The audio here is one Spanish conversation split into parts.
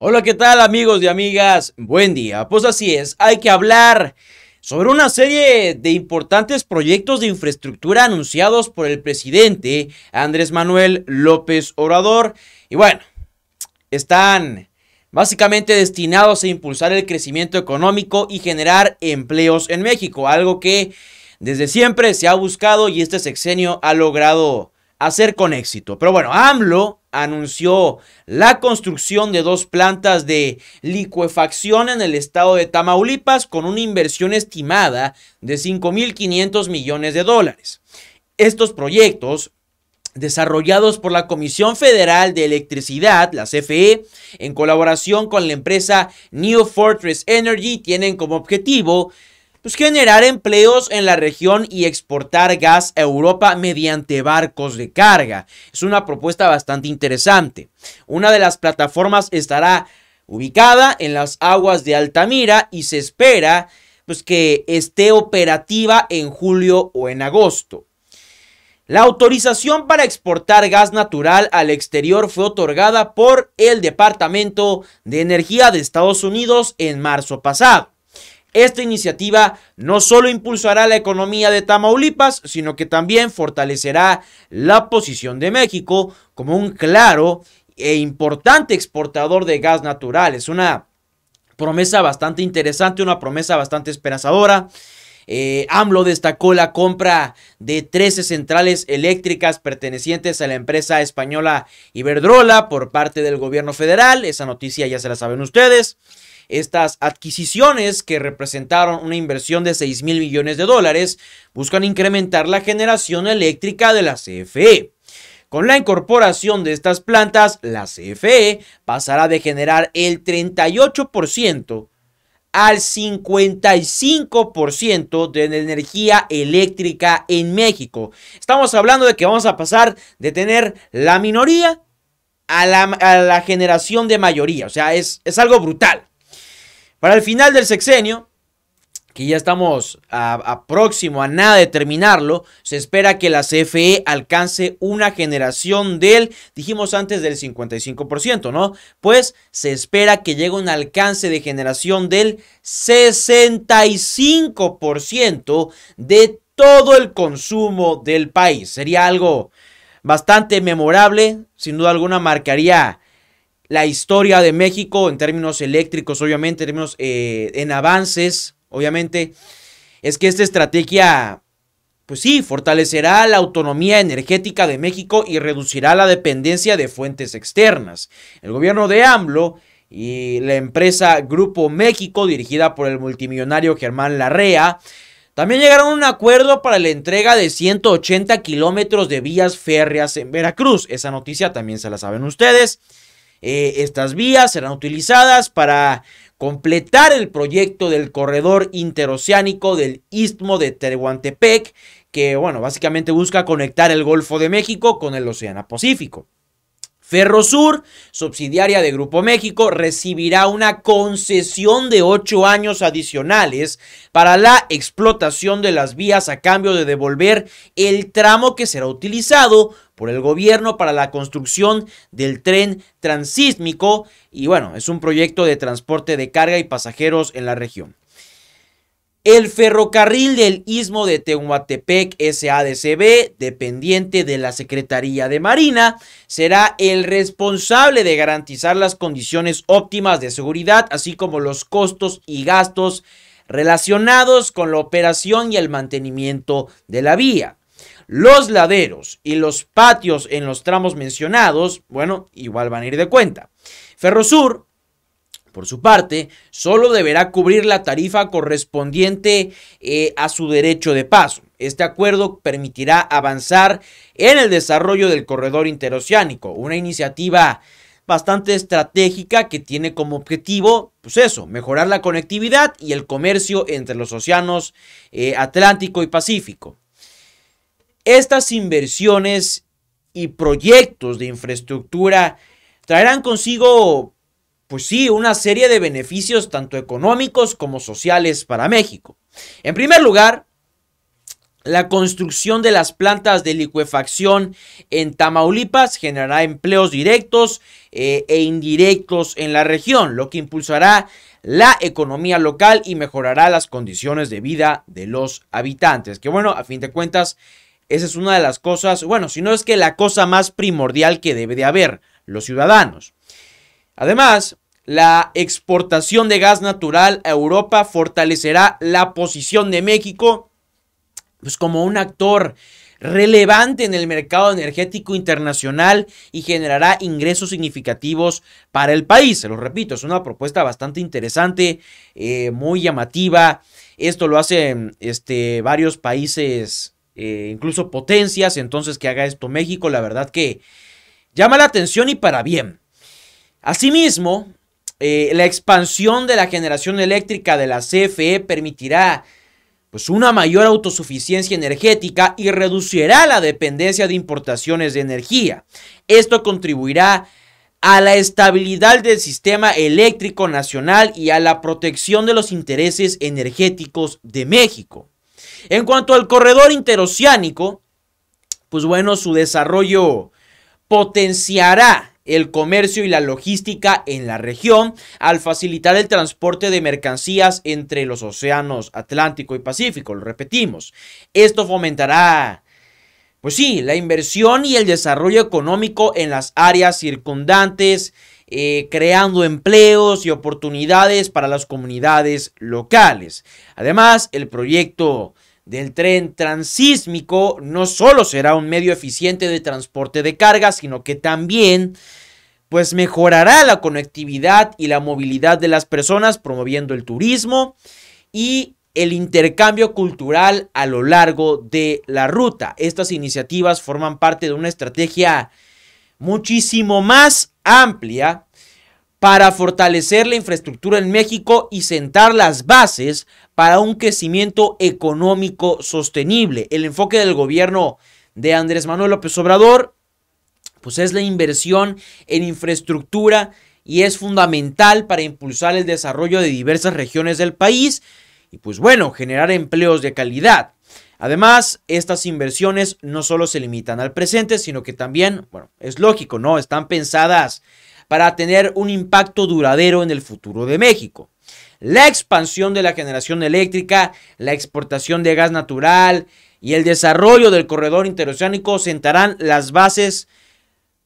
Hola, ¿qué tal amigos y amigas? Buen día. Pues así es, hay que hablar sobre una serie de importantes proyectos de infraestructura anunciados por el presidente Andrés Manuel López Obrador. Y bueno, están básicamente destinados a impulsar el crecimiento económico y generar empleos en México, algo que desde siempre se ha buscado y este sexenio ha logrado hacer con éxito. Pero bueno, AMLO anunció la construcción de dos plantas de licuefacción en el estado de Tamaulipas con una inversión estimada de 5.500 millones de dólares. Estos proyectos desarrollados por la Comisión Federal de Electricidad, la CFE, en colaboración con la empresa New Fortress Energy, tienen como objetivo pues, generar empleos en la región y exportar gas a Europa mediante barcos de carga. Es una propuesta bastante interesante. Una de las plataformas estará ubicada en las aguas de Altamira y se espera pues, que esté operativa en julio o en agosto. La autorización para exportar gas natural al exterior fue otorgada por el Departamento de Energía de Estados Unidos en marzo pasado. Esta iniciativa no solo impulsará la economía de Tamaulipas, sino que también fortalecerá la posición de México como un claro e importante exportador de gas natural. Es una promesa bastante interesante, una promesa bastante esperanzadora. Eh, AMLO destacó la compra de 13 centrales eléctricas pertenecientes a la empresa española Iberdrola por parte del gobierno federal. Esa noticia ya se la saben ustedes. Estas adquisiciones, que representaron una inversión de 6 mil millones de dólares, buscan incrementar la generación eléctrica de la CFE. Con la incorporación de estas plantas, la CFE pasará de generar el 38% al 55% de energía eléctrica en México. Estamos hablando de que vamos a pasar de tener la minoría a la, generación de mayoría. O sea, es algo brutal. Para el final del sexenio, que ya estamos a, próximo a nada de terminarlo, se espera que la CFE alcance una generación del, dijimos antes, del 55%, ¿no? Pues se espera que llegue un alcance de generación del 65% de todo el consumo del país. Sería algo bastante memorable, sin duda alguna marcaría la historia de México en términos eléctricos, obviamente, en términos eh, en avances, obviamente, es que esta estrategia, pues sí, fortalecerá la autonomía energética de México y reducirá la dependencia de fuentes externas. El gobierno de AMLO y la empresa Grupo México, dirigida por el multimillonario Germán Larrea, también llegaron a un acuerdo para la entrega de 180 kilómetros de vías férreas en Veracruz. Esa noticia también se la saben ustedes. Eh, estas vías serán utilizadas para completar el proyecto del corredor interoceánico del istmo de Tehuantepec, que bueno, básicamente busca conectar el Golfo de México con el Océano Pacífico. Ferrosur, subsidiaria de Grupo México, recibirá una concesión de ocho años adicionales para la explotación de las vías a cambio de devolver el tramo que será utilizado por el gobierno para la construcción del tren transísmico y bueno, es un proyecto de transporte de carga y pasajeros en la región. El ferrocarril del Istmo de Tehuantepec SADCB, dependiente de la Secretaría de Marina, será el responsable de garantizar las condiciones óptimas de seguridad, así como los costos y gastos relacionados con la operación y el mantenimiento de la vía. Los laderos y los patios en los tramos mencionados, bueno, igual van a ir de cuenta. Ferrosur, por su parte, solo deberá cubrir la tarifa correspondiente eh, a su derecho de paso. Este acuerdo permitirá avanzar en el desarrollo del corredor interoceánico, una iniciativa bastante estratégica que tiene como objetivo, pues eso, mejorar la conectividad y el comercio entre los océanos eh, Atlántico y Pacífico. Estas inversiones y proyectos de infraestructura traerán consigo, pues sí, una serie de beneficios tanto económicos como sociales para México. En primer lugar, la construcción de las plantas de licuefacción en Tamaulipas generará empleos directos eh, e indirectos en la región, lo que impulsará la economía local y mejorará las condiciones de vida de los habitantes. Que bueno, a fin de cuentas, esa es una de las cosas, bueno, si no es que la cosa más primordial que debe de haber, los ciudadanos. Además, la exportación de gas natural a Europa fortalecerá la posición de México pues como un actor relevante en el mercado energético internacional y generará ingresos significativos para el país. Se lo repito, es una propuesta bastante interesante, eh, muy llamativa. Esto lo hacen este, varios países eh, incluso potencias, entonces que haga esto México, la verdad que llama la atención y para bien. Asimismo, eh, la expansión de la generación eléctrica de la CFE permitirá pues una mayor autosuficiencia energética y reducirá la dependencia de importaciones de energía. Esto contribuirá a la estabilidad del sistema eléctrico nacional y a la protección de los intereses energéticos de México. En cuanto al corredor interoceánico, pues bueno, su desarrollo potenciará el comercio y la logística en la región al facilitar el transporte de mercancías entre los océanos Atlántico y Pacífico, lo repetimos. Esto fomentará pues sí, la inversión y el desarrollo económico en las áreas circundantes, eh, creando empleos y oportunidades para las comunidades locales. Además, el proyecto del tren transísmico no solo será un medio eficiente de transporte de carga, sino que también pues mejorará la conectividad y la movilidad de las personas, promoviendo el turismo y el intercambio cultural a lo largo de la ruta. Estas iniciativas forman parte de una estrategia muchísimo más amplia para fortalecer la infraestructura en México y sentar las bases para un crecimiento económico sostenible. El enfoque del gobierno de Andrés Manuel López Obrador, pues es la inversión en infraestructura y es fundamental para impulsar el desarrollo de diversas regiones del país y pues bueno, generar empleos de calidad. Además, estas inversiones no solo se limitan al presente, sino que también, bueno, es lógico, ¿no? Están pensadas para tener un impacto duradero en el futuro de México. La expansión de la generación eléctrica, la exportación de gas natural y el desarrollo del corredor interoceánico sentarán las bases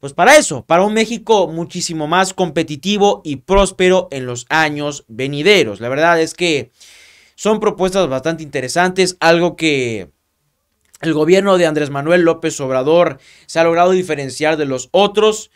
pues para eso, para un México muchísimo más competitivo y próspero en los años venideros. La verdad es que son propuestas bastante interesantes, algo que el gobierno de Andrés Manuel López Obrador se ha logrado diferenciar de los otros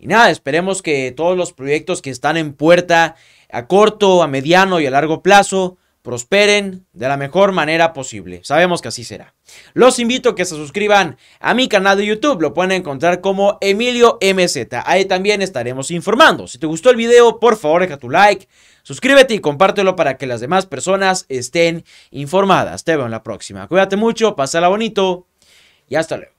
y nada, esperemos que todos los proyectos que están en puerta a corto, a mediano y a largo plazo prosperen de la mejor manera posible. Sabemos que así será. Los invito a que se suscriban a mi canal de YouTube. Lo pueden encontrar como Emilio MZ. Ahí también estaremos informando. Si te gustó el video, por favor, deja tu like, suscríbete y compártelo para que las demás personas estén informadas. Te veo en la próxima. Cuídate mucho, pásala bonito y hasta luego.